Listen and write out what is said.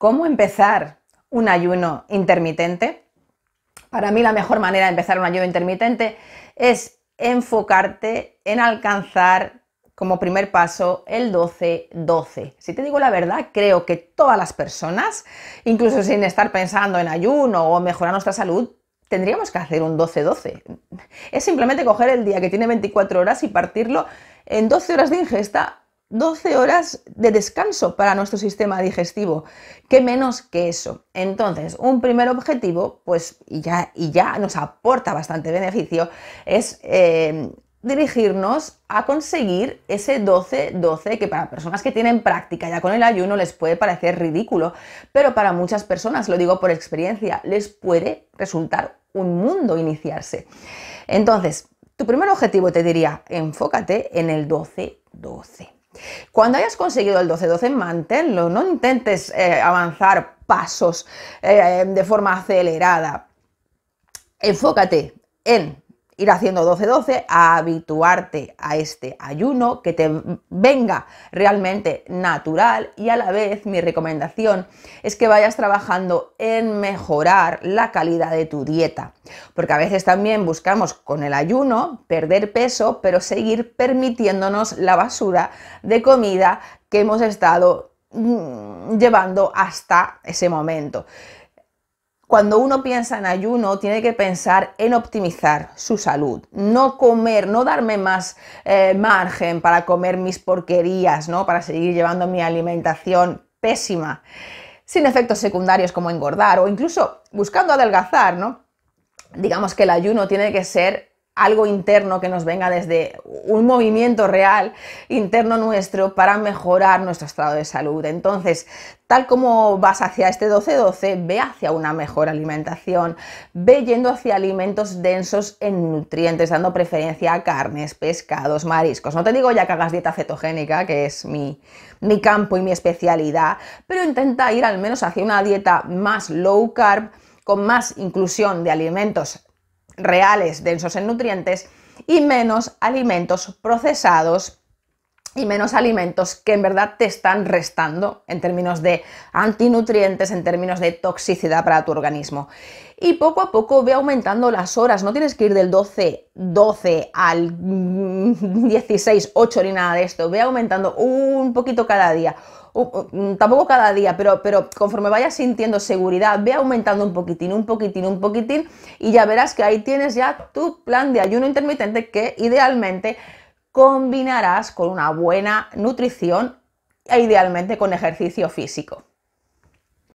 ¿Cómo empezar un ayuno intermitente? Para mí la mejor manera de empezar un ayuno intermitente es enfocarte en alcanzar como primer paso el 12-12. Si te digo la verdad, creo que todas las personas, incluso sin estar pensando en ayuno o mejorar nuestra salud, tendríamos que hacer un 12-12. Es simplemente coger el día que tiene 24 horas y partirlo en 12 horas de ingesta 12 horas de descanso para nuestro sistema digestivo. ¿Qué menos que eso? Entonces, un primer objetivo, pues, y ya, y ya nos aporta bastante beneficio, es eh, dirigirnos a conseguir ese 12-12 que para personas que tienen práctica ya con el ayuno les puede parecer ridículo, pero para muchas personas, lo digo por experiencia, les puede resultar un mundo iniciarse. Entonces, tu primer objetivo te diría, enfócate en el 12-12. Cuando hayas conseguido el 12-12, manténlo, no intentes eh, avanzar pasos eh, de forma acelerada. Enfócate en ir haciendo 12-12, a habituarte a este ayuno que te venga realmente natural y a la vez mi recomendación es que vayas trabajando en mejorar la calidad de tu dieta, porque a veces también buscamos con el ayuno perder peso, pero seguir permitiéndonos la basura de comida que hemos estado mm, llevando hasta ese momento. Cuando uno piensa en ayuno, tiene que pensar en optimizar su salud, no comer, no darme más eh, margen para comer mis porquerías, ¿no? Para seguir llevando mi alimentación pésima, sin efectos secundarios como engordar o incluso buscando adelgazar, ¿no? Digamos que el ayuno tiene que ser algo interno que nos venga desde un movimiento real interno nuestro para mejorar nuestro estado de salud. Entonces, tal como vas hacia este 12-12, ve hacia una mejor alimentación, ve yendo hacia alimentos densos en nutrientes, dando preferencia a carnes, pescados, mariscos. No te digo ya que hagas dieta cetogénica, que es mi, campo y mi especialidad, pero intenta ir al menos hacia una dieta más low carb, con más inclusión de alimentos reales densos en nutrientes y menos alimentos procesados y menos alimentos que en verdad te están restando en términos de antinutrientes, en términos de toxicidad para tu organismo. Y poco a poco ve aumentando las horas, no tienes que ir del 12, 12 al 16, mm, 8 ni nada de esto, ve aumentando un poquito cada día. tampoco cada día, pero, pero conforme vayas sintiendo seguridad, ve aumentando un poquitín, un poquitín, un poquitín, y ya verás que ahí tienes ya tu plan de ayuno intermitente que idealmente combinarás con una buena nutrición e idealmente con ejercicio físico.